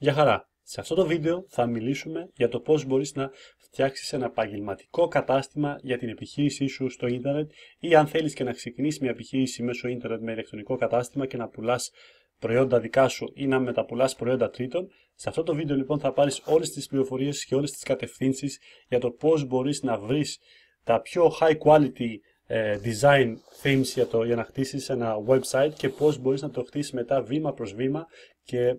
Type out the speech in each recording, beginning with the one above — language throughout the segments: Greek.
Γεια χαρά! Σε αυτό το βίντεο θα μιλήσουμε για το πώς μπορείς να φτιάξεις ένα επαγγελματικό κατάστημα για την επιχείρησή σου στο ίντερνετ ή αν θέλεις και να ξεκινήσεις μια επιχείρηση μέσω ίντερνετ με ηλεκτρονικό κατάστημα και να πουλάς προϊόντα δικά σου ή να μεταπουλάς προϊόντα τρίτων. Σε αυτό το βίντεο λοιπόν θα πάρεις όλες τις πληροφορίες και όλες τις κατευθύνσεις για το πώς μπορείς να βρεις τα πιο high quality ε, design themes για, το, για να χτίσεις ένα website και πώς μπορείς να το χτίσεις μετά βήμα προς βήμα και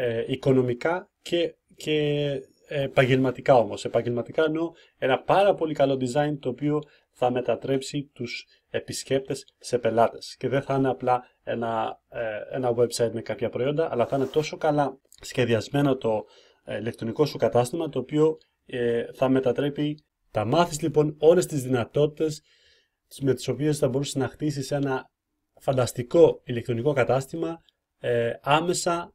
ε, οικονομικά και, και ε, επαγγελματικά όμως. Επαγγελματικά εννοώ ένα πάρα πολύ καλό design το οποίο θα μετατρέψει τους επισκέπτες σε πελάτες και δεν θα είναι απλά ένα, ε, ένα website με κάποια προϊόντα αλλά θα είναι τόσο καλά σχεδιασμένο το ηλεκτρονικό σου κατάστημα το οποίο ε, θα μετατρέπει τα μάθεις λοιπόν όλες τις δυνατότητες με τις οποίες θα μπορούσε να χτίσεις ένα φανταστικό ηλεκτρονικό κατάστημα άμεσα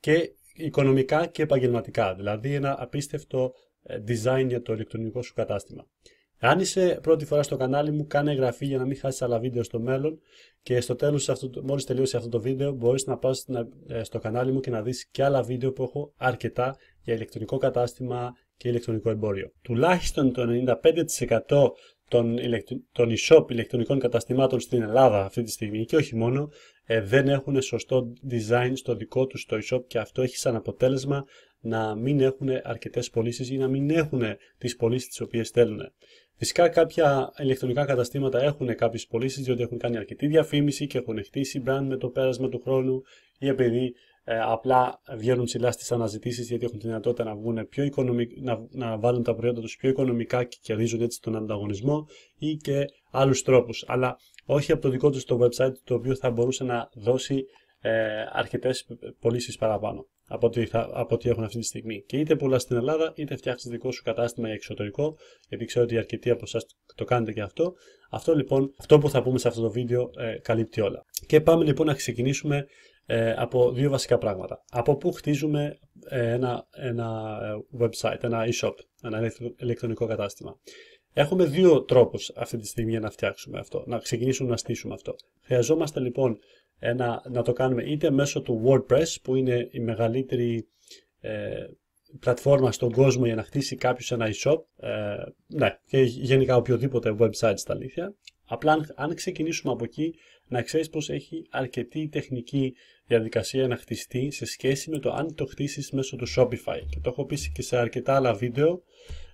και οικονομικά και επαγγελματικά. Δηλαδή ένα απίστευτο ε, design για το ηλεκτρονικό σου κατάστημα. Αν είσαι πρώτη φορά στο κανάλι μου, κάνε εγγραφή για να μην χάσεις άλλα βίντεο στο μέλλον και στο τέλος, μόλις τελείωσε αυτό το βίντεο, μπορείς να πας ε, στο κανάλι μου και να δεις και άλλα βίντεο που έχω αρκετά για ηλεκτρονικό κατάστημα και ηλεκτρονικό εμπόριο. Τουλάχιστον το 95% των, των e-shop ηλεκτρονικών καταστημάτων στην Ελλάδα αυτή τη στιγμή και όχι μόνο, ε, δεν έχουν σωστό design στο δικό τους το e-shop και αυτό έχει σαν αποτέλεσμα να μην έχουν αρκετές πωλήσεις ή να μην έχουν τις πωλήσεις τις οποίες θέλουν. Φυσικά κάποια ηλεκτρονικά καταστήματα έχουν κάποιες πωλήσεις διότι έχουν κάνει αρκετή διαφήμιση και έχουν χτίσει brand με το πέρασμα του χρόνου ή επειδή ε, απλά βγαίνουν ψηλά στις αναζητήσεις, γιατί έχουν τη δυνατότητα να, βγουν πιο οικονομικ... να, να βάλουν τα προϊόντα τους πιο οικονομικά και κερδίζουν έτσι τον ανταγωνισμό ή και άλλους τρόπους. Αλλά όχι από το δικό τους το website το οποίο θα μπορούσε να δώσει ε, αρκετές πωλήσεις παραπάνω από ό,τι, θα, έχουν αυτή τη στιγμή. Και είτε πουλάς στην Ελλάδα, είτε φτιάξεις δικό σου κατάστημα για εξωτερικό, γιατί ξέρω ότι αρκετοί από εσάς το κάνετε και αυτό. Αυτό λοιπόν, αυτό που θα πούμε σε αυτό το βίντεο ε, καλύπτει όλα. Και πάμε λοιπόν να ξεκινήσουμε ε, από δύο βασικά πράγματα. Από πού χτίζουμε ε, ένα, ένα ε, website, ένα e-shop, ένα ηλεκτρονικό κατάστημα. Έχουμε δύο τρόπους αυτή τη στιγμή για να φτιάξουμε αυτό, να ξεκινήσουμε να στήσουμε αυτό. Χρειαζόμαστε λοιπόν ένα, να το κάνουμε είτε μέσω του WordPress που είναι η μεγαλύτερη πλατφόρμα στον κόσμο για να χτίσει κάποιος ένα e-shop, ναι, και γενικά οποιοδήποτε website στα αλήθεια. Απλά αν ξεκινήσουμε από εκεί, να ξέρεις πως έχει αρκετή τεχνική διαδικασία να χτιστεί σε σχέση με το αν το χτίσεις μέσω του Shopify. Και το έχω πει και σε αρκετά άλλα βίντεο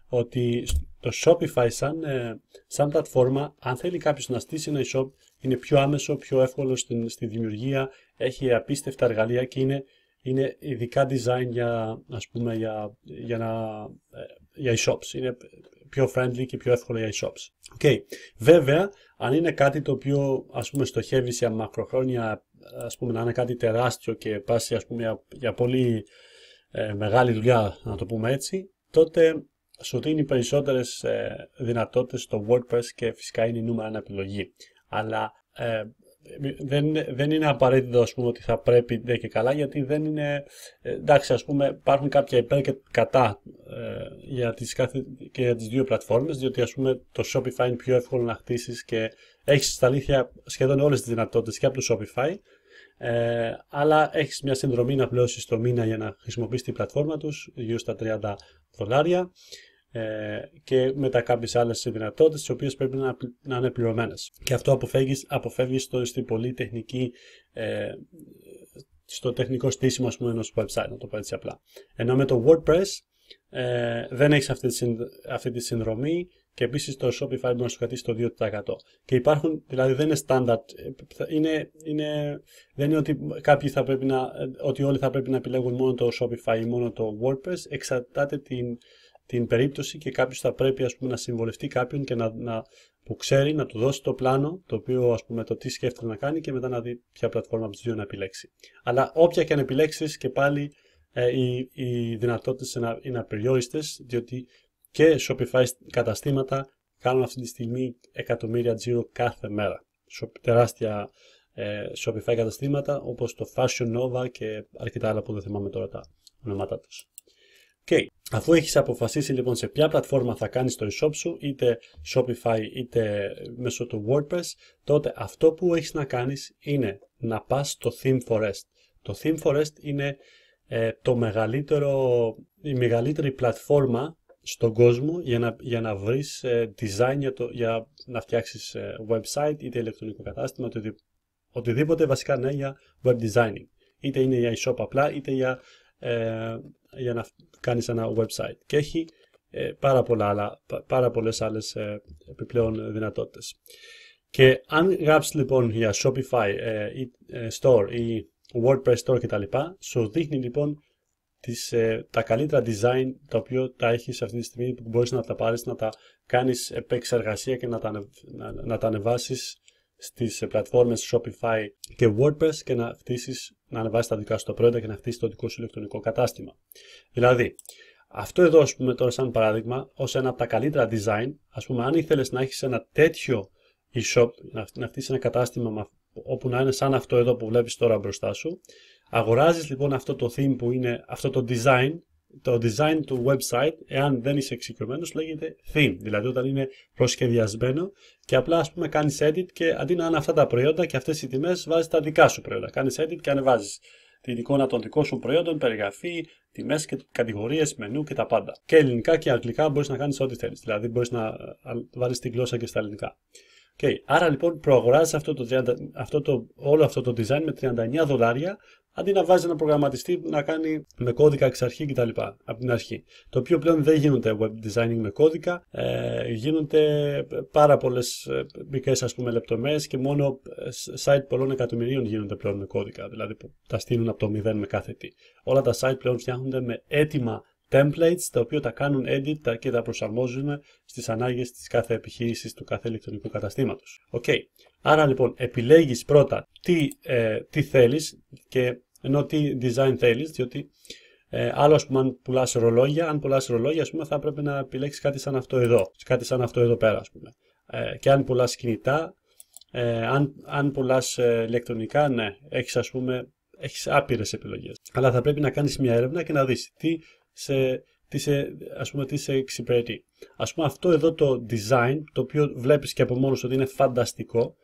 ότι το Shopify σαν, ε, σαν πλατφόρμα, αν θέλει κάποιος να στήσει ένα e-shop, είναι πιο άμεσο, πιο εύκολο στην, στη δημιουργία, έχει απίστευτα εργαλεία και είναι, είναι ειδικά design για, ας πούμε, για, για, να, ε, για e-shops. Είναι πιο friendly και πιο εύκολο για e-shops. Okay. Βέβαια, αν είναι κάτι το οποίο ας πούμε στοχεύει σε μακροχρόνια ας πούμε, να είναι κάτι τεράστιο και πάσει ας πούμε, για, για πολύ ε, μεγάλη δουλειά, να το πούμε έτσι, τότε σου δίνει περισσότερες ε, δυνατότητες στο WordPress και φυσικά είναι η νούμερα ένα επιλογή. Αλλά ε, δεν, δεν είναι απαραίτητο ας πούμε, ότι θα πρέπει δε και καλά γιατί δεν είναι ε, εντάξει ας πούμε υπάρχουν κάποια υπέρ και κατά ε, για, τις κάθε, και για τις δύο πλατφόρμες, διότι ας πούμε το Shopify είναι πιο εύκολο να χτίσεις και έχεις στα αλήθεια σχεδόν όλες τις δυνατότητες και από το Shopify ε, αλλά έχεις μια συνδρομή να πληρώσεις το μήνα για να χρησιμοποιήσεις την πλατφόρμα τους, γύρω στα 30 δολάρια ε, και μετά κάποιες άλλες δυνατότητες τις οποίες πρέπει να, να είναι πληρωμένες. Και αυτό αποφεύγει αποφεύγεις το, πολύ τεχνική, ε, στο τεχνικό στήσιμο πούμε, ενός website, να το πω έτσι απλά. Ενώ με το WordPress ε, δεν έχεις αυτή αυτή τη συνδρομή, και επίσης το Shopify μπορεί να σου κρατήσει το 2%. Και υπάρχουν, δηλαδή δεν είναι στάνταρτ, ε, είναι, είναι, δεν είναι ότι, κάποιοι θα πρέπει να, ε, ότι όλοι θα πρέπει να επιλέγουν μόνο το Shopify ή μόνο το WordPress, εξαρτάται την, την περίπτωση και κάποιος θα πρέπει ας πούμε, να συμβολευτεί κάποιον και να, να, που ξέρει να του δώσει το πλάνο, το οποίο ας πούμε, το τι σκέφτεται να κάνει και μετά να δει ποια πλατφόρμα από τις δύο να επιλέξει. Αλλά όποια και αν επιλέξεις και πάλι ε, οι, οι δυνατότητες είναι απεριόριστες, διότι και Shopify καταστήματα κάνουν αυτή τη στιγμή εκατομμύρια τζίρο κάθε μέρα. Τεράστια ε, Shopify καταστήματα όπως το Fashion Nova και αρκετά άλλα που δεν θυμάμαι τώρα τα ονόματά τους. Okay. Αφού έχεις αποφασίσει λοιπόν σε ποια πλατφόρμα θα κάνεις το e-shop σου, είτε Shopify είτε μέσω του WordPress, τότε αυτό που έχεις να κάνεις είναι να πας στο Theme Το Theme είναι ε, το μεγαλύτερο, η μεγαλύτερη πλατφόρμα στον κόσμο για να, για να βρεις ε, design για, το, για να φτιάξεις ε, website είτε ηλεκτρονικό κατάστημα, ότι οτιδήποτε βασικά ναι για web designing. Είτε είναι για e-shop απλά, είτε για, ε, για να κάνεις ένα website. Και έχει ε, πάρα, πολλά άλλα, πάρα πολλές άλλες ε, επιπλέον δυνατότητες. Και αν γράψεις λοιπόν για Shopify store ή WordPress store κτλ. Σου δείχνει λοιπόν τις, ε, τα καλύτερα design τα οποία τα έχεις αυτή τη στιγμή που μπορείς να τα πάρεις, να τα κάνεις επεξεργασία και να τα, να, να τα ανεβάσεις στις ε, πλατφόρμες Shopify και WordPress και να χτίσεις, να ανεβάσεις τα δικά σου τα προϊόντα και να χτίσεις το δικό σου ηλεκτρονικό κατάστημα. Δηλαδή, αυτό εδώ ας πούμε τώρα σαν παράδειγμα ως ένα από τα καλύτερα design, ας πούμε αν ήθελες να έχεις ένα τέτοιο e-shop, να χτίσεις ένα κατάστημα όπου να είναι σαν αυτό εδώ που βλέπεις τώρα μπροστά σου, Αγοράζεις λοιπόν αυτό το theme που είναι αυτό το design, το design του website, εάν δεν είσαι εξοικειωμένος, λέγεται theme, δηλαδή όταν είναι προσχεδιασμένο και απλά ας πούμε κάνεις edit και αντί να είναι αυτά τα προϊόντα και αυτές οι τιμές βάζεις τα δικά σου προϊόντα, κάνεις edit και ανεβάζεις την εικόνα των δικών σου προϊόντων, περιγραφή, τιμές και κατηγορίες, μενού και τα πάντα. Και ελληνικά και αγγλικά μπορείς να κάνεις ό,τι θέλεις. Δηλαδή μπορείς να βάλεις τη γλώσσα και στα ελληνικά. Okay. Άρα λοιπόν προαγοράζεις αυτό το, αυτό το, όλο αυτό το design με 39 δολάρια αντί να βάζει ένα προγραμματιστή να κάνει με κώδικα εξ αρχή κτλ. Από την αρχή. Το οποίο πλέον δεν γίνονται web designing με κώδικα, ε, γίνονται πάρα πολλές ε, μικρές ας πούμε λεπτομέρειες και μόνο ε, site πολλών εκατομμυρίων γίνονται πλέον με κώδικα, δηλαδή που τα στείλουν από το μηδέν με κάθε τι. Όλα τα site πλέον φτιάχνονται με έτοιμα templates τα οποία τα κάνουν edit και τα προσαρμόζουν στις ανάγκες της κάθε επιχείρησης του κάθε ηλεκτρονικού καταστήματος. Okay. Άρα λοιπόν επιλέγεις πρώτα τι, ε, τι και ενώ τι design θέλεις, διότι ε, άλλο, ας πούμε, αν πουλάς ρολόγια, αν πουλάς ρολόγια, ας πούμε, θα πρέπει να επιλέξεις κάτι σαν αυτό εδώ, κάτι σαν αυτό εδώ πέρα, ας πούμε. Ε, και αν πουλάς κινητά, ε, αν, αν πουλάς ε, ηλεκτρονικά, ναι, έχεις ας πούμε έχεις άπειρες επιλογές. Αλλά θα πρέπει να κάνεις μια έρευνα και να δεις τι σε, τι σε, ας πούμε, τι σε εξυπηρετεί. Ας πούμε αυτό εδώ το design, το οποίο βλέπεις και από μόνος ότι είναι φανταστικό,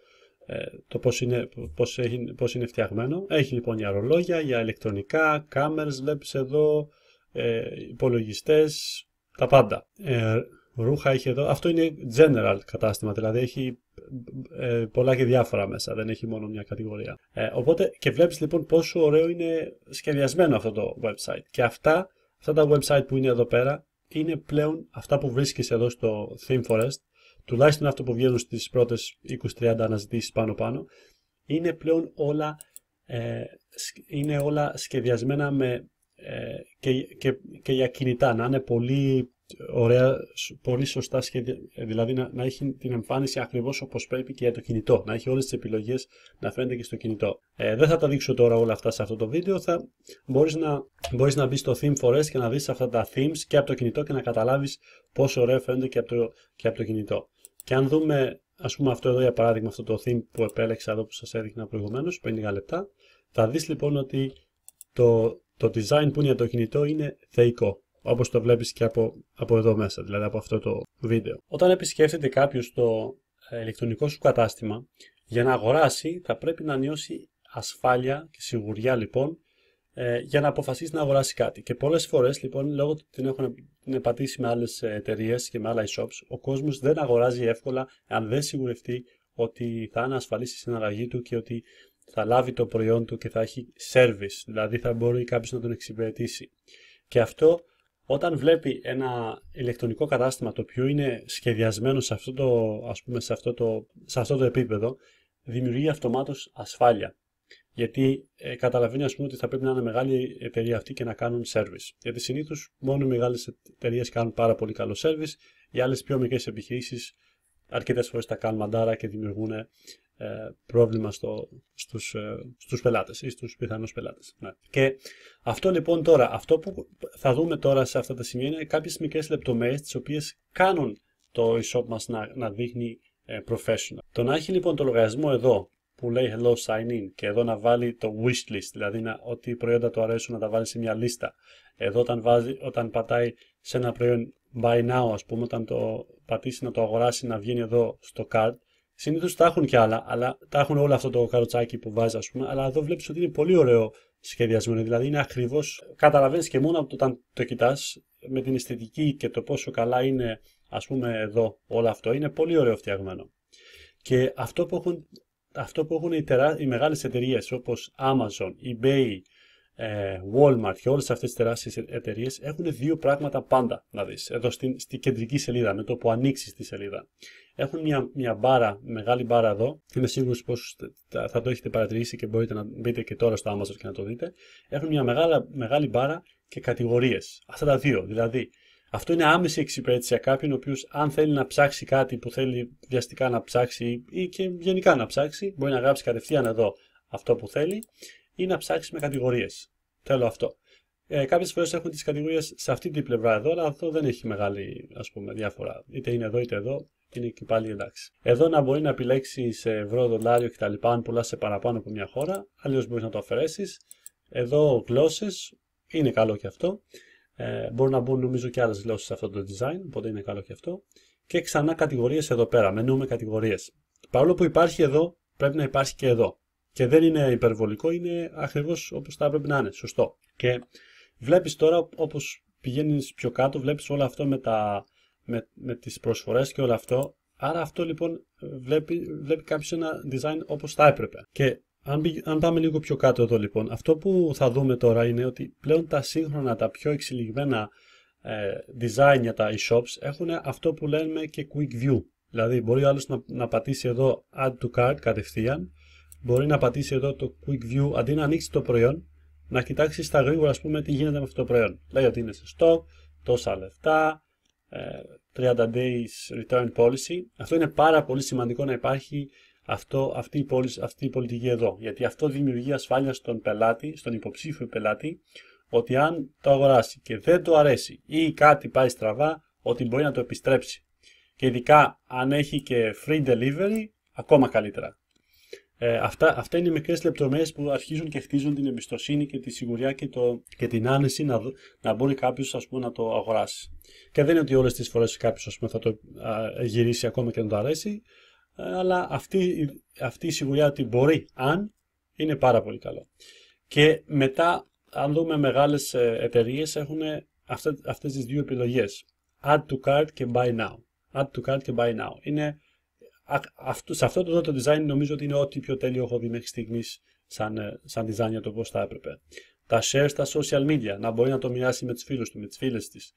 ε, το πώς είναι, πώς, έχει, πώς είναι φτιαγμένο. Έχει λοιπόν για ρολόγια, για ηλεκτρονικά, κάμερες βλέπεις εδώ, ε, υπολογιστές, τα πάντα. Ε, ρούχα έχει εδώ. Αυτό είναι general κατάστημα, δηλαδή έχει ε, πολλά και διάφορα μέσα, δεν έχει μόνο μια κατηγορία. Ε, οπότε και βλέπεις λοιπόν πόσο ωραίο είναι σχεδιασμένο αυτό το website. Και αυτά, αυτά τα website που είναι εδώ πέρα, είναι πλέον αυτά που βρίσκεις εδώ στο ThemeForest, τουλάχιστον αυτό που βγαίνουν στις πρώτες 20-30 αναζητήσεις πάνω-πάνω, είναι πλέον όλα, ε, είναι όλα σχεδιασμένα με, ε, και, και, και, για κινητά, να είναι πολύ, ωραία, πολύ σωστά σχεδια... Ε, δηλαδή να, να, έχει την εμφάνιση ακριβώς όπως πρέπει και για το κινητό, να έχει όλες τις επιλογές να φαίνεται και στο κινητό. Ε, δεν θα τα δείξω τώρα όλα αυτά σε αυτό το βίντεο, θα μπορείς να, μπορείς να μπεις στο theme forest και να δεις αυτά τα themes και από το κινητό και να καταλάβεις πόσο ωραία φαίνονται και από το, και από το κινητό. Και αν δούμε, ας πούμε αυτό εδώ για παράδειγμα, αυτό το theme που επέλεξα εδώ που σας έδειχνα προηγουμένως, 50 λεπτά, θα δεις λοιπόν ότι το, το design που είναι για το κινητό είναι θεϊκό όπως το βλέπεις και από, από εδώ μέσα, δηλαδή από αυτό το βίντεο. Όταν επισκέφτεται κάποιος το ηλεκτρονικό σου κατάστημα, για να αγοράσει θα πρέπει να νιώσει ασφάλεια και σιγουριά λοιπόν ε, για να αποφασίσει να αγοράσει κάτι. Και πολλές φορές, λοιπόν, λόγω του ότι την έχουν πατήσει με άλλες εταιρείες και με άλλα e-shops, ο κόσμος δεν αγοράζει εύκολα αν δεν σιγουρευτεί ότι θα είναι ασφαλή η συναλλαγή του και ότι θα λάβει το προϊόν του και θα έχει service, δηλαδή θα μπορεί κάποιος να τον εξυπηρετήσει. Και αυτό όταν βλέπει ένα ηλεκτρονικό κατάστημα το οποίο είναι σχεδιασμένο σε αυτό το, ας πούμε, σε αυτό το, σε αυτό το επίπεδο, δημιουργεί αυτομάτως ασφάλεια γιατί ε, καταλαβαίνει ας πούμε, ότι θα πρέπει να είναι μεγάλη εταιρεία αυτή και να κάνουν service. Γιατί συνήθως μόνο οι μεγάλες εταιρείες κάνουν πάρα πολύ καλό service, οι άλλες πιο μικρές επιχειρήσεις αρκετές φορές τα κάνουν μαντάρα και δημιουργούν ε, πρόβλημα στο, στους, ε, στους πελάτες ή στους πιθανούς πελάτες. Ναι. Και αυτό λοιπόν τώρα, αυτό που θα δούμε τώρα σε αυτά τα σημεία είναι κάποιες μικρές λεπτομέρειες τις οποίες κάνουν το e-shop μας να, να δείχνει ε, professional. Το να έχει λοιπόν το λογαριασμό εδώ που λέει hello sign in και εδώ να βάλει το wish list, δηλαδή να, ό,τι προϊόντα του αρέσουν να τα βάλει σε μια λίστα. Εδώ όταν, βάζει, όταν πατάει σε ένα προϊόν buy now ας πούμε, όταν το πατήσει να το αγοράσει να βγαίνει εδώ στο card, Συνήθως τα έχουν και άλλα, αλλά τα έχουν όλο αυτό το καροτσάκι που βάζει, ας πούμε. Αλλά εδώ βλέπεις ότι είναι πολύ ωραίο σχεδιασμένο. Δηλαδή είναι ακριβώς. Καταλαβαίνεις και μόνο όταν το κοιτάς με την αισθητική και το πόσο καλά είναι, ας πούμε, εδώ όλο αυτό. Είναι πολύ ωραίο φτιαγμένο. Και αυτό που έχουν αυτό που έχουν οι, τερά... οι μεγάλες εταιρίες όπως Amazon, eBay, ε, Walmart και όλες αυτές τις τεράστιες ε, εταιρείες έχουν δύο πράγματα πάντα να δεις εδώ στην, στη κεντρική σελίδα με το που ανοίξεις τη σελίδα έχουν μια, μια μπάρα, μεγάλη μπάρα εδώ είμαι σίγουρος πως θα το έχετε παρατηρήσει και μπορείτε να μπείτε και τώρα στο Amazon και να το δείτε έχουν μια μεγάλη, μεγάλη μπάρα και κατηγορίες αυτά τα δύο δηλαδή αυτό είναι άμεση εξυπηρέτηση για κάποιον ο οποίος, αν θέλει να ψάξει κάτι που θέλει βιαστικά να ψάξει ή και γενικά να ψάξει, μπορεί να γράψει κατευθείαν εδώ αυτό που θέλει ή να ψάξει με κατηγορίες. Θέλω αυτό. Ε, Κάποιες φορές έχουν τις κατηγορίες σε αυτή την πλευρά εδώ, αλλά αυτό δεν έχει μεγάλη ας πούμε, διαφορά. Είτε είναι εδώ είτε εδώ, είναι και πάλι εντάξει. Εδώ να μπορεί να επιλέξει σε ευρώ, δολάριο κτλ. Αν πουλάς σε παραπάνω από μια χώρα, αλλιώς μπορείς να το αφαιρέσεις. Εδώ γλώσσες, είναι καλό και αυτό. Ε, μπορούν να μπουν νομίζω και άλλες γλώσσες σε αυτό το design, οπότε είναι καλό και αυτό. Και ξανά κατηγορίες εδώ πέρα, μενού με κατηγορίες. Παρόλο που υπάρχει εδώ, πρέπει να υπάρχει και εδώ. Και δεν είναι υπερβολικό, είναι ακριβώς όπως θα έπρεπε να είναι, σωστό. Και βλέπεις τώρα όπως πηγαίνεις πιο κάτω, βλέπεις όλο αυτό με, με, με τις προσφορές και όλο αυτό. Άρα αυτό λοιπόν βλέπει, βλέπει κάποιος ένα design όπως θα έπρεπε. Και αν, πάμε λίγο πιο κάτω εδώ λοιπόν, αυτό που θα δούμε τώρα είναι ότι πλέον τα σύγχρονα, τα πιο εξελιγμένα ε, design για τα e-shops έχουν αυτό που λέμε και quick view. Δηλαδή μπορεί ο άλλος να, πατήσει εδώ add to cart κατευθείαν, μπορεί να πατήσει εδώ το quick view αντί να ανοίξει το προϊόν, να κοιτάξει στα γρήγορα ας πούμε τι γίνεται με αυτό το προϊόν. Λέει ότι είναι σε stock, τόσα λεφτά, ε, 30 days return policy. Αυτό είναι πάρα πολύ σημαντικό να υπάρχει αυτό, αυτή, η πόλη, αυτή η πολιτική εδώ. Γιατί αυτό δημιουργεί ασφάλεια στον πελάτη, στον υποψήφιο πελάτη, ότι αν το αγοράσει και δεν το αρέσει ή κάτι πάει στραβά, ότι μπορεί να το επιστρέψει. Και ειδικά αν έχει και free delivery, ακόμα καλύτερα. Ε, αυτά, αυτά είναι οι μικρές λεπτομέρειες που αρχίζουν και χτίζουν την εμπιστοσύνη και τη σιγουριά και, το, και την άνεση να, να μπορεί κάποιος ας πούμε, να το αγοράσει. Και δεν είναι ότι όλες τις φορές κάποιος ας πούμε, θα το α, γυρίσει ακόμα και να το αρέσει. Ε, αλλά αυτή, αυτή η σιγουριά ότι μπορεί, αν, είναι πάρα πολύ καλό. Και μετά, αν δούμε μεγάλες ε, εταιρείες έχουν αυτές, αυτές τις δύο επιλογές. Add to cart και buy now. Add to cart και buy now. Είναι, σε αυτό το, το design νομίζω ότι είναι ό,τι πιο τέλειο έχω δει μέχρι στιγμής σαν, ε, σαν design για το πώς θα έπρεπε. Τα share στα social media, να μπορεί να το μοιράσει με τους φίλους του, με τις φίλες της,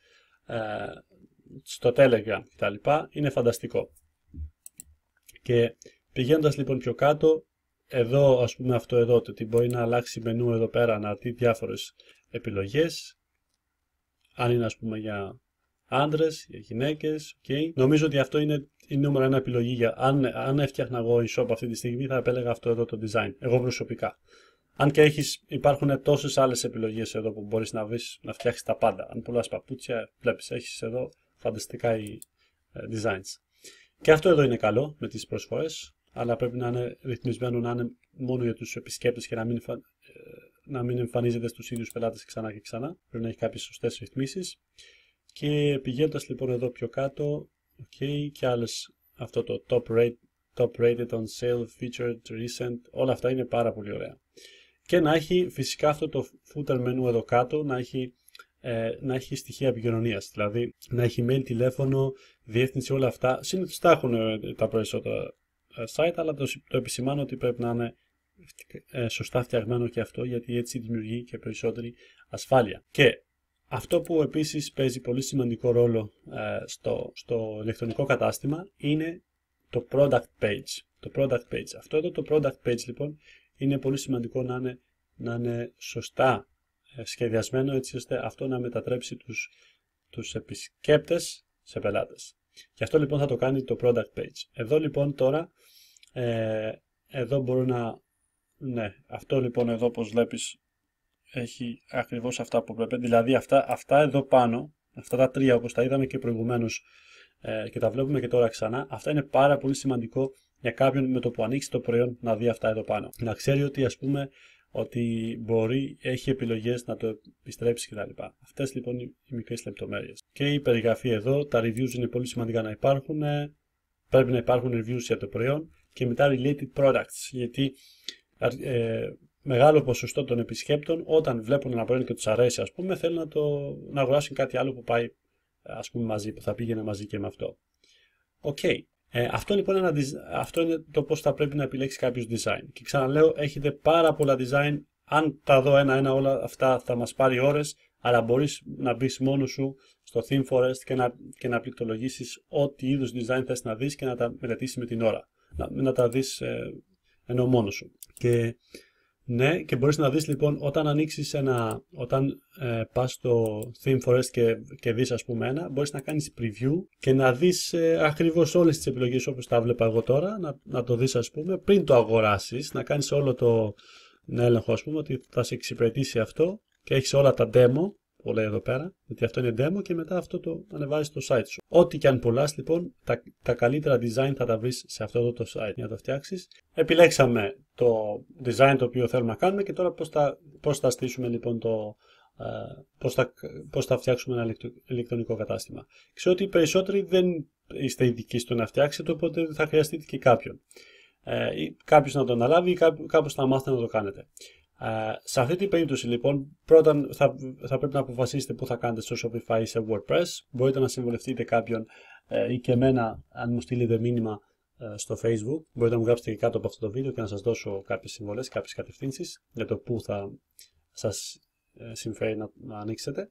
στο Telegram κτλ. Είναι φανταστικό. Και πηγαίνοντας λοιπόν πιο κάτω, εδώ ας πούμε αυτό εδώ, το ότι μπορεί να αλλάξει μενού εδώ πέρα, να δει διάφορες επιλογές, αν είναι ας πούμε για άντρες, για γυναίκες. Okay. Νομίζω ότι αυτό είναι η νούμερα ένα επιλογή. Για, αν, αν έφτιαχνα εγώ e-shop αυτή τη στιγμή, θα επέλεγα αυτό εδώ το design. Εγώ προσωπικά. Αν και έχεις, υπάρχουν τόσες άλλες επιλογές εδώ που μπορείς να βρεις να φτιάξεις τα πάντα. Αν πουλάς παπούτσια, βλέπεις, έχεις εδώ φανταστικά οι ε, designs. Και αυτό εδώ είναι καλό με τις προσφορές, αλλά πρέπει να είναι ρυθμισμένο να είναι μόνο για τους επισκέπτες και να μην, ε, να μην εμφανίζεται στους ίδιους πελάτες ξανά και ξανά. Πρέπει να έχει κάποιες σωστές ρυθμίσεις. Και πηγαίνοντας λοιπόν εδώ πιο κάτω, okay, και άλλες αυτό το top, rate, top rated on sale, featured, recent, όλα αυτά είναι πάρα πολύ ωραία. Και να έχει φυσικά αυτό το footer menu εδώ κάτω, να έχει ε, να έχει στοιχεία επικοινωνίας. Δηλαδή να έχει mail, τηλέφωνο, διεύθυνση, όλα αυτά. Συνήθως τα έχουν ε, τα περισσότερα ε, site, αλλά το, το επισημάνω ότι πρέπει να είναι σωστά φτιαγμένο και αυτό, γιατί έτσι δημιουργεί και περισσότερη ασφάλεια. Και αυτό που επίσης παίζει πολύ σημαντικό ρόλο στο, στο ηλεκτρονικό κατάστημα είναι το product page. Το product page. Αυτό εδώ το product page λοιπόν είναι πολύ σημαντικό να να είναι σωστά ε, σχεδιασμένο έτσι ώστε αυτό να μετατρέψει τους, τους επισκέπτες σε πελάτες. Και αυτό λοιπόν θα το κάνει το product page. Εδώ λοιπόν τώρα, ε, εδώ μπορώ να, ναι, αυτό λοιπόν εδώ όπως βλέπεις έχει ακριβώς αυτά που πρέπει, δηλαδή αυτά, αυτά εδώ πάνω, αυτά τα τρία όπως τα είδαμε και προηγουμένως ε, και τα βλέπουμε και τώρα ξανά, αυτά είναι πάρα πολύ σημαντικό για κάποιον με το που ανοίξει το προϊόν να δει αυτά εδώ πάνω. Να ξέρει ότι ας πούμε ότι μπορεί, έχει επιλογές να το επιστρέψει κτλ. Αυτές λοιπόν οι μικρές λεπτομέρειες. Και η περιγραφή εδώ, τα reviews είναι πολύ σημαντικά να υπάρχουν, ε, πρέπει να υπάρχουν reviews για το προϊόν και μετά related products, γιατί ε, μεγάλο ποσοστό των επισκέπτων όταν βλέπουν ένα προϊόν και τους αρέσει ας πούμε θέλουν να, το, να αγοράσουν κάτι άλλο που πάει ας πούμε μαζί, που θα πήγαινε μαζί και με αυτό. Οκ, okay. Ε, αυτό λοιπόν είναι, αυτό είναι το πώς θα πρέπει να επιλέξει κάποιος design. Και ξαναλέω, έχετε πάρα πολλά design. Αν τα δω ένα-ένα όλα αυτά θα μας πάρει ώρες, αλλά μπορείς να μπεις μόνος σου στο Theme Forest και να, και να ό,τι είδους design θες να δεις και να τα μελετήσεις με την ώρα. Να, να τα δεις ε, ενώ μόνος σου. Και ναι, και μπορείς να δεις λοιπόν όταν ανοίξεις ένα, όταν ε, πας στο Theme Forest και, και δεις ας πούμε ένα, μπορείς να κάνεις preview και να δεις ε, ακριβώς όλες τις επιλογές όπως τα βλέπα εγώ τώρα, να, να το δεις ας πούμε πριν το αγοράσεις, να κάνεις όλο το έλεγχο ας πούμε ότι θα σε εξυπηρετήσει αυτό και έχεις όλα τα demo όλα εδώ πέρα, γιατί αυτό είναι demo και μετά αυτό το ανεβάζεις στο site σου. Ό,τι και αν πουλάς, λοιπόν, τα, καλύτερα design θα τα βρεις σε αυτό το site για να το φτιάξεις. Επιλέξαμε το design το οποίο θέλουμε να κάνουμε και τώρα πώς θα, στήσουμε λοιπόν το, ε, πώς θα, πώς φτιάξουμε ένα ηλεκτρονικό κατάστημα. Ξέρω ότι οι περισσότεροι δεν είστε ειδικοί στο να φτιάξετε, οπότε θα χρειαστείτε και κάποιον. Ε, κάποιος να το αναλάβει ή κάπως να μάθετε να το κάνετε σε αυτή την περίπτωση λοιπόν, πρώτα θα, θα πρέπει να αποφασίσετε πού θα κάνετε στο Shopify ή σε WordPress. Μπορείτε να συμβολευτείτε κάποιον ε, ή και εμένα αν μου στείλετε μήνυμα ε, στο Facebook. Μπορείτε να μου γράψετε και κάτω από αυτό το βίντεο και να σας δώσω κάποιες συμβολές, κάποιες κατευθύνσεις για το πού θα σας ε, συμφέρει να, να ανοίξετε.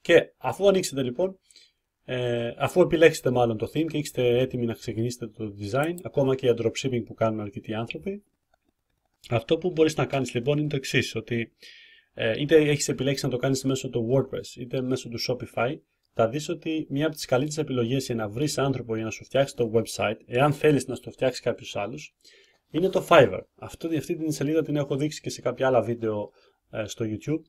Και αφού ανοίξετε λοιπόν, ε, αφού επιλέξετε μάλλον το theme και είστε έτοιμοι να ξεκινήσετε το design, ακόμα και για dropshipping που κάνουν αρκετοί άνθρωποι, αυτό που μπορείς να κάνεις λοιπόν είναι το εξής ότι ε, είτε έχεις επιλέξει να το κάνεις μέσω του WordPress είτε μέσω του Shopify, θα δεις ότι μία από τις καλύτερες επιλογές για να βρεις άνθρωπο για να σου φτιάξει το website, εάν θέλεις να σου το φτιάξει κάποιος άλλος, είναι το Fiverr. Αυτό, αυτή την σελίδα την έχω δείξει και σε κάποια άλλα βίντεο ε, στο YouTube,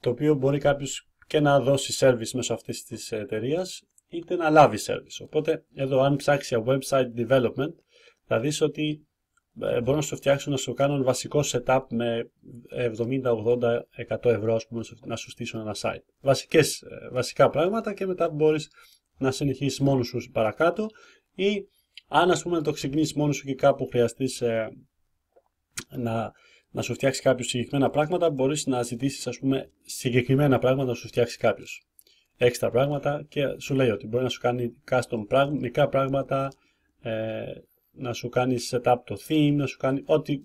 το οποίο μπορεί κάποιος και να δώσει service μέσω αυτής της εταιρείας είτε να λάβει service. Οπότε εδώ αν ψάξεις για website development θα δεις ότι ε, μπορώ να σου φτιάξω να σου κάνουν βασικό setup με 70, 80, 100 ευρώ ας πούμε, να σου στήσω ένα site. Βασικές, ε, βασικά πράγματα και μετά μπορείς να συνεχίσεις μόνος σου παρακάτω ή αν ας πούμε να το ξεκινήσεις μόνος σου και κάπου χρειαστείς ε, να, να σου φτιάξει κάποιος συγκεκριμένα πράγματα, μπορείς να ζητήσεις ας πούμε συγκεκριμένα πράγματα να σου φτιάξει κάποιος. Έξτρα πράγματα και σου λέει ότι μπορεί να σου κάνει custom πράγματα, μικρά πράγματα, ε, να σου κάνει setup το theme, να σου κάνει ό,τι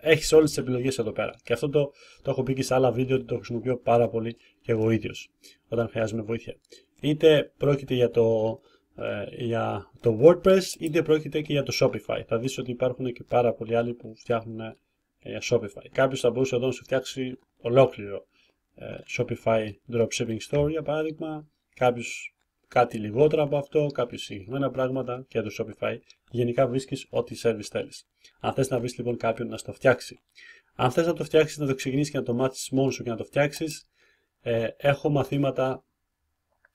έχεις όλες τις επιλογές εδώ πέρα. Και αυτό το, το έχω πει και σε άλλα βίντεο ότι το χρησιμοποιώ πάρα πολύ και εγώ ίδιος όταν χρειάζομαι βοήθεια. Είτε πρόκειται για το, ε, για το WordPress, είτε πρόκειται και για το Shopify. Θα δεις ότι υπάρχουν και πάρα πολλοί άλλοι που φτιάχνουν ε, για Shopify. Κάποιος θα μπορούσε εδώ να σου φτιάξει ολόκληρο ε, Shopify Dropshipping Store για παράδειγμα. Κάποιος κάτι λιγότερο από αυτό, κάποια συγκεκριμένα πράγματα και το Shopify. Γενικά βρίσκεις ό,τι service θέλεις. Αν θες να βρεις λοιπόν κάποιον να στο φτιάξει. Αν θες να το φτιάξεις, να το ξεκινήσεις και να το μάθεις μόνος σου και να το φτιάξεις, ε, έχω μαθήματα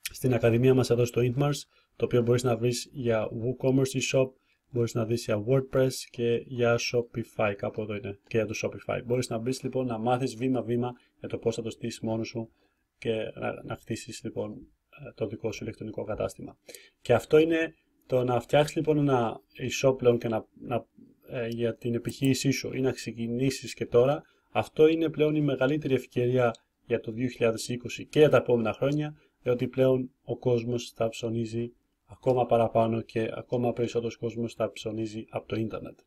στην Ακαδημία μας εδώ στο Intmars, το οποίο μπορείς να βρεις για WooCommerce Shop, μπορείς να δεις για WordPress και για Shopify, κάπου εδώ είναι, και για το Shopify. Μπορείς να μπεις λοιπόν να μάθεις βήμα-βήμα για το πώς θα το στήσεις μόνος σου και να, να λοιπόν ε, το δικό σου ηλεκτρονικό κατάστημα. Και αυτό είναι το να φτιάξεις λοιπόν ένα e-shop πλέον και να, να ε, για την επιχείρησή σου ή να ξεκινήσεις και τώρα, αυτό είναι πλέον η να ξεκινησει και τωρα αυτο ευκαιρία για το 2020 και για τα επόμενα χρόνια, διότι πλέον ο κόσμος θα ψωνίζει ακόμα παραπάνω και ακόμα περισσότερος κόσμος θα ψωνίζει από το ίντερνετ.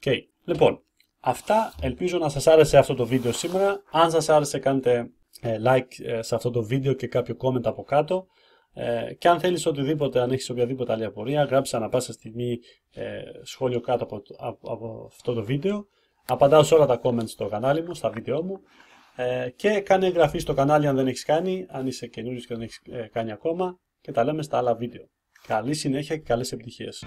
Okay. Λοιπόν, αυτά ελπίζω να σας άρεσε αυτό το βίντεο σήμερα. Αν σας άρεσε κάντε ε, like ε, σε αυτό το βίντεο και κάποιο comment από κάτω. Ε, και αν θέλεις οτιδήποτε, αν έχεις οποιαδήποτε άλλη απορία, γράψε ανα πάσα στιγμή σχόλιο κάτω από, αυτό το βίντεο. Απαντάω σε όλα τα comments στο κανάλι μου, στα βίντεο μου. και κάνε εγγραφή στο κανάλι αν δεν έχεις κάνει, αν είσαι καινούριο και δεν έχεις κάνει ακόμα. Και τα λέμε στα άλλα βίντεο. Καλή συνέχεια και καλές επιτυχίες.